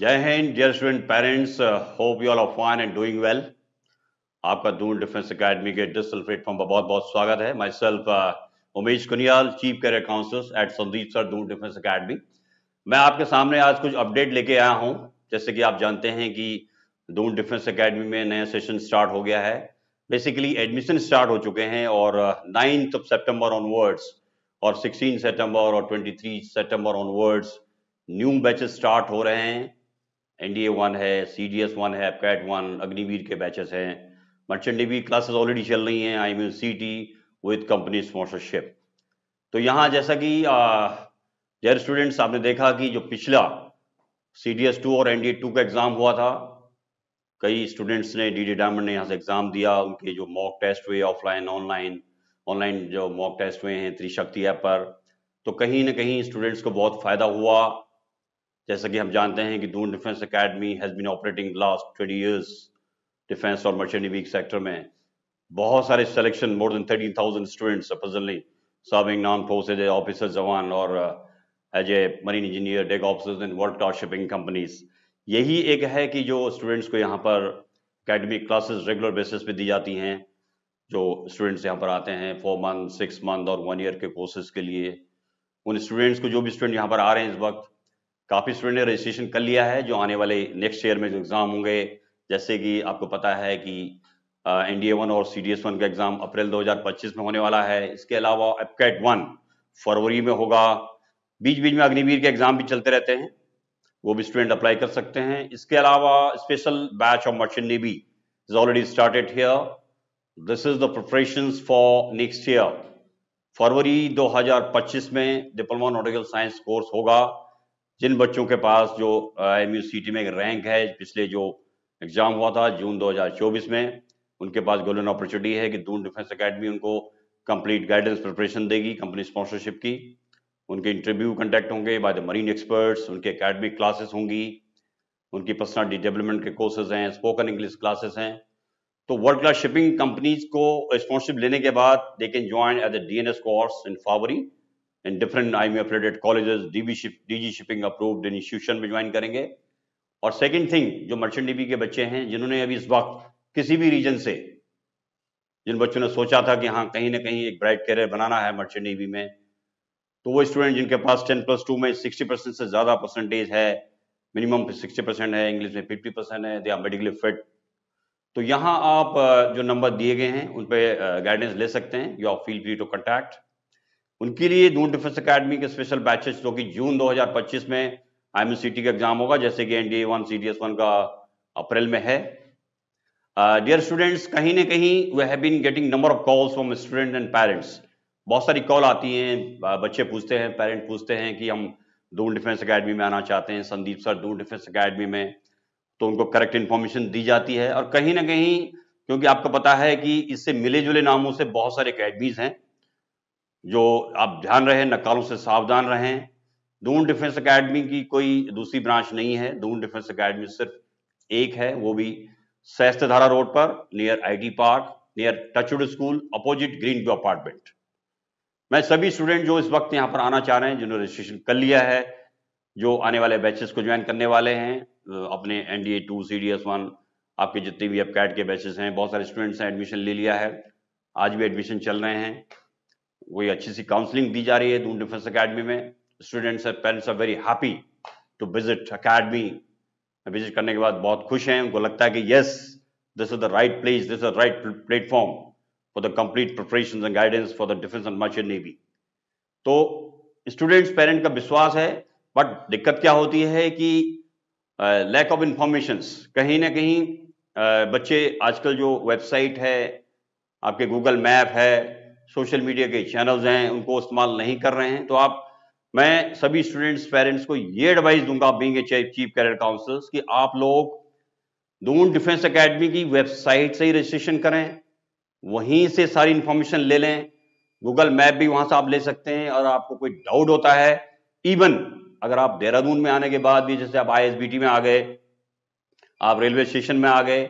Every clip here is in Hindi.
जय हिंद dear student parents hope you all are fine and doing well आपका दून डिफेंस एकेडमी के डिजिटल प्लेटफॉर्म पर बहुत बहुत स्वागत है myself uh, Umesh Kuniyal chief career council at Sandeep sir Doon Defence Academy मैं आपके सामने आज कुछ अपडेट लेके आया हूँ जैसे कि आप जानते हैं कि दून डिफेंस एकेडमी में नया सेशन स्टार्ट हो गया है बेसिकली एडमिशन स्टार्ट हो चुके हैं और नाइन्थ ऑफ सेप्टेम्बर ऑनवर्ड्स और सिक्सटीन सेप्टेम्बर और twenty three September onwards new batches start हो रहे हैं एनडीए वन है सी डी एस वन है कैट वन अग्निवीर के बैचेस हैं मर्चेंट नेवी क्लासेस ऑलरेडी चल रही हैं I mean C T with company sponsorship तो यहाँ जैसा कि डेयर स्टूडेंट्स आपने देखा कि जो पिछला सी डी एस टू और एन डी ए टू का एग्ज़ाम हुआ था कई स्टूडेंट्स ने डी डी डायमंड ने यहाँ से एग्ज़ाम दिया उनके जो मॉक टेस्ट हुए ऑफलाइन ऑनलाइन ऑनलाइन जो मॉक टेस्ट हुए हैं त्रिशक्ति ऐप पर तो कहीं ना कहीं स्टूडेंट्स को बहुत फ़ायदा हुआ जैसा कि हम जानते हैं कि Doon defence Academy has been operating last twenty years defence और मर्चेंट वीक सेक्टर में बहुत सारे selection more than thirteen thousand students personally serving non forces officer जवान और as a marine engineer deck officers in world class shipping companies यही एक है कि जो स्टूडेंट्स को यहाँ पर अकेडमिक क्लासेस रेगुलर बेसिस पे दी जाती हैं जो स्टूडेंट्स यहाँ पर आते हैं फोर मंथ सिक्स मंथ और वन ईयर के कोर्सेज के लिए उन स्टूडेंट्स को जो भी स्टूडेंट यहाँ पर आ रहे हैं इस वक्त काफ़ी स्टूडेंट ने रजिस्ट्रेशन कर लिया है जो आने वाले नेक्स्ट ईयर में जो एग्ज़ाम होंगे जैसे कि आपको पता है कि एनडीए वन और सी डी एस वन का एग्ज़ाम अप्रैल 2025 में होने वाला है इसके अलावा एपकेट वन फरवरी में होगा बीच बीच में अग्निवीर के एग्ज़ाम भी चलते रहते हैं वो भी स्टूडेंट अप्लाई कर सकते हैं इसके अलावा special batch of merchant navy is already started here this is the preparation for next year फरवरी 2025 में डिप्लोमा नोटिकल साइंस कोर्स होगा जिन बच्चों के पास जो एम टी में रैंक है पिछले जो एग्जाम हुआ था जून 2024 में उनके पास गोल्डन अपॉर्चुनिटी है कि दून डिफेंस अकेडमी उनको कंप्लीट गाइडेंस प्रिपरेशन देगी कंपनी स्पॉन्सरशिप की उनके इंटरव्यू कंडक्ट होंगे बाय द मरीन एक्सपर्ट्स उनके अकेडमिक क्लासेस होंगी उनकी पर्सनलिटी डेवलपमेंट के कोर्सेज हैं स्पोकन इंग्लिश क्लासेस हैं तो वर्ल्ड क्लास शिपिंग कंपनीज को स्पॉन्सरशिप लेने के बाद they can join at the D N S course in फावरी in different IMU affiliated colleges DB ship DG shipping approved institution में ज्वाइन करेंगे और सेकंड थिंग जो मर्चेंट डीबी के बच्चे हैं जिन्होंने अभी इस वक्त किसी भी रीजन से जिन बच्चों ने सोचा था कि हाँ कहीं ना कहीं एक ब्राइट करियर बनाना है मर्चेंट डीबी में तो वो स्टूडेंट जिनके पास टेन प्लस टू में सिक्सटी परसेंट से ज़्यादा परसेंटेज है मिनिमम सिक्सटी परसेंट है इंग्लिश में फिफ्टी परसेंट है दे आर मेडिकली फिट तो यहाँ आप जो नंबर दिए गए हैं उन पर गाइडेंस uh, ले सकते हैं you are feel free to contact उनके लिए दून डिफेंस अकेडमी के स्पेशल बैचेस जो कि जून 2025 में आईएमसीटी का एग्जाम होगा जैसे कि एनडीए वन सीडीएस वन का अप्रैल में है डियर स्टूडेंट्स कहीं ना कहीं we have been getting number of calls from student and parents बहुत सारी कॉल आती हैं बच्चे पूछते हैं पेरेंट पूछते हैं कि हम दून डिफेंस अकेडमी में आना चाहते हैं Sandeep sir Doon defence Academy में तो उनको करेक्ट इन्फॉर्मेशन दी जाती है और कहीं ना कहीं क्योंकि आपको पता है कि इससे मिले जुले नामों से बहुत सारे अकेडमीज हैं जो आप ध्यान रहे नकालों से सावधान रहें दून डिफेंस एकेडमी की कोई दूसरी ब्रांच नहीं है दून डिफेंस एकेडमी सिर्फ एक है वो भी धारा रोड पर near IT park near Touchwood school opposite Green View apartment मैं सभी स्टूडेंट जो इस वक्त यहाँ पर आना चाह रहे हैं जिन्होंने रजिस्ट्रेशन कर लिया है जो आने वाले बैचेस को ज्वाइन करने वाले हैं अपने N D A two C D S one आपके जितने भी अपकैट के बैचेस हैं बहुत सारे स्टूडेंट्स हैं एडमिशन ले लिया है आज भी एडमिशन चल रहे हैं वही अच्छी सी काउंसलिंग दी जा रही है दून डिफेंस अकेडमी में students parents are very happy to visit academy visit करने के बाद बहुत खुश हैं उनको लगता है कि yes this is the right place this is the right platform for the complete preparation and guidance for the defence and merchant navy तो स्टूडेंट्स पेरेंट का विश्वास है बट दिक्कत क्या होती है कि लैक ऑफ इंफॉर्मेशन कहीं ना कहीं uh, बच्चे आजकल जो वेबसाइट है आपके गूगल मैप है सोशल मीडिया के चैनल्स हैं उनको इस्तेमाल नहीं कर रहे हैं तो आप मैं सभी स्टूडेंट्स पेरेंट्स को ये एडवाइस दूंगा being a chief career counsellors कि आप लोग दून डिफेंस एकेडमी की वेबसाइट से ही रजिस्ट्रेशन करें वहीं से सारी इंफॉर्मेशन ले लें गूगल मैप भी वहां से आप ले सकते हैं और आपको कोई डाउट होता है इवन अगर आप देहरादून में आने के बाद भी जैसे आप आई में आ गए आप रेलवे स्टेशन में आ गए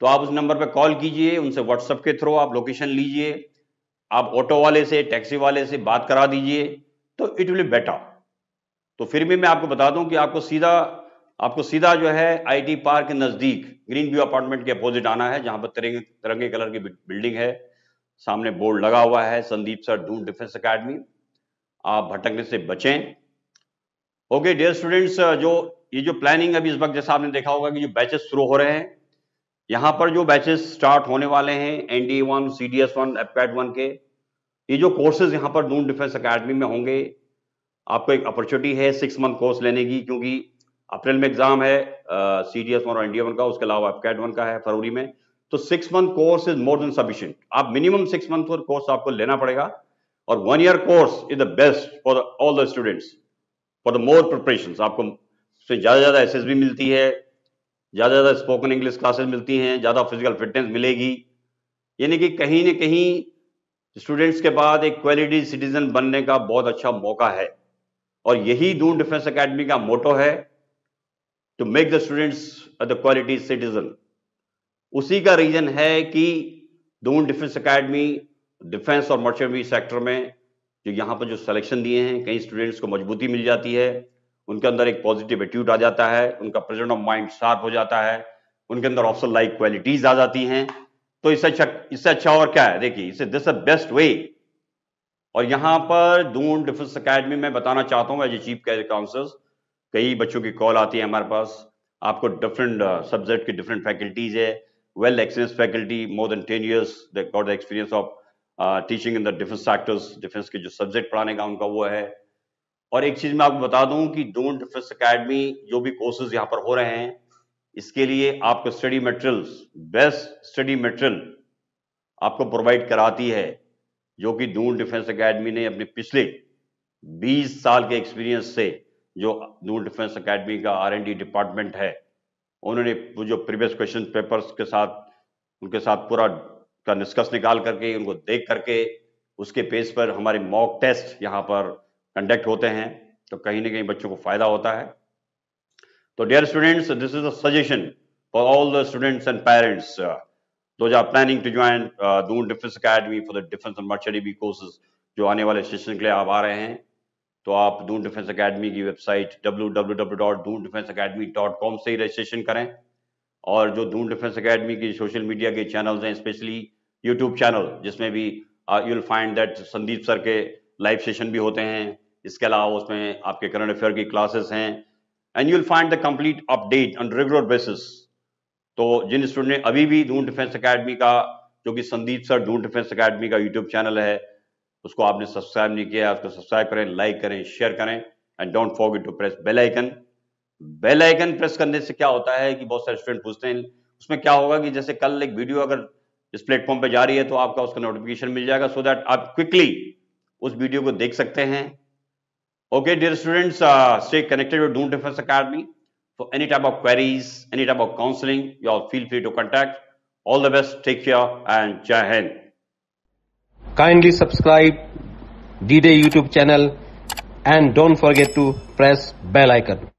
तो आप उस नंबर पर कॉल कीजिए उनसे व्हाट्सएप के थ्रू आप लोकेशन लीजिए आप ऑटो वाले से टैक्सी वाले से बात करा दीजिए तो इट विल बेटर तो फिर भी मैं आपको बता दूं कि आपको सीधा आपको सीधा जो है आईटी पार्क के नज़दीक ग्रीन व्यू अपार्टमेंट के अपोजिट आना है जहां पर तिरंगे तिरंगे कलर की बिल्डिंग है सामने बोर्ड लगा हुआ है Sandeep sir Doon Defence Academy आप भटकने से बचें ओके डियर स्टूडेंट्स जो ये जो प्लानिंग अभी इस वक्त जैसा आपने देखा होगा कि जो बैचेस शुरू हो रहे हैं यहाँ पर जो बैचेस स्टार्ट होने वाले हैं NDA one C D S one AFCAT one के ये जो कोर्सेज यहाँ पर दून डिफेंस अकेडमी में होंगे आपको एक अपॉर्चुनिटी है सिक्स मंथ कोर्स लेने की क्योंकि अप्रैल में एग्जाम है सी डी एस वन और एनडीए वन का उसके अलावा एपकैट वन का है फरवरी में तो six month course is more than sufficient आप मिनिमम सिक्स मंथ कोर्स आपको लेना पड़ेगा और one year course is the best for all the students for the more preparation आपको ज़्यादा ज़्यादा एस मिलती है ज़्यादा ज़्यादा स्पोकन इंग्लिश क्लासेस मिलती हैं ज़्यादा फिजिकल फिटनेस मिलेगी यानी कि कहीं ना कहीं स्टूडेंट्स के बाद एक क्वालिटी सिटीजन बनने का बहुत अच्छा मौका है और यही दून डिफेंस अकेडमी का मोटो है to make the students the quality citizen उसी का रीजन है कि दून डिफेंस अकेडमी डिफेंस और मर्चेंटी सेक्टर में जो यहां पर जो सिलेक्शन दिए हैं कई स्टूडेंट्स को मजबूती मिल जाती है उनके अंदर एक पॉजिटिव एट्यूड आ जाता है उनका प्रेजेंट ऑफ माइंड शार्प हो जाता है उनके अंदर ऑप्शन लाइक क्वालिटीज आ जाती हैं तो इससे अच्छा इससे अच्छा और क्या है देखिए इसे दिस बेस्ट वे और यहाँ पर दून डिफेंस अकेडमी में बताना चाहता हूँ as a chief career council कई बच्चों की कॉल आती है हमारे पास आपको डिफरेंट सब्जेक्ट की डिफरेंट फैकल्टीज है well experience faculty more than ten years got the experience of teaching in the defence sectors defence के जो सब्जेक्ट पढ़ाने का उनका वो है और एक चीज मैं आपको बता दूं कि डोंट डिफेंस अकेडमी जो भी कोर्सेज यहां पर हो रहे हैं इसके लिए आपको study materials best study material आपको प्रोवाइड कराती है जो कि नून डिफेंस एकेडमी ने अपने पिछले 20 साल के एक्सपीरियंस से जो नून डिफेंस एकेडमी का आर डिपार्टमेंट है उन्होंने जो प्रीवियस क्वेश्चन पेपर के साथ उनके साथ पूरा का निष्कर्ष निकाल करके उनको देख करके उसके पेज पर हमारे मॉक टेस्ट यहाँ पर कंडक्ट होते हैं तो कहीं ना कहीं बच्चों को फायदा होता है तो dear students this is a suggestion for all the students and parents. Uh, those are planning to join uh, Doon Defense Academy for the Defense and जो आने वाले सेशन के लिए आप आ रहे हैं तो आप दून डिफेंस अकेडमी की वेबसाइट कॉम से ही रजिस्ट्रेशन करें और जो दून डिफेंस अकेडमी की सोशल मीडिया के चैनल्स हैं स्पेशली यूट्यूब चैनल जिसमें भी you will find that Sandeep sir के लाइव सेशन भी होते हैं इसके अलावा उसमें आपके करंट अफेयर की क्लासेस हैं and you will find the complete update on regular basis तो जिन स्टूडेंट ने अभी भी धून डिफेंस अकेडमी का जो कि Sandeep sir Doon defence academy का यूट्यूब चैनल है उसको आपने सब्सक्राइब नहीं किया उसको सब्सक्राइब करें लाइक करें शेयर करें and don't forget to press bell icon bell icon press करने से क्या होता है कि बहुत सारे स्टूडेंट पूछते हैं उसमें क्या होगा कि जैसे कल एक वीडियो अगर इस प्लेटफॉर्म पर जा रही है तो आपका उसका नोटिफिकेशन मिल जाएगा सो so दैट आप क्विकली उस वीडियो को देख सकते हैं Okay, dear students, uh, stay connected with Doom Defense Academy. For any type of queries, any type of counseling, you all feel free to contact. All the best, take care and Jai Hind. Kindly subscribe D-Day YouTube channel and don't forget to press bell icon.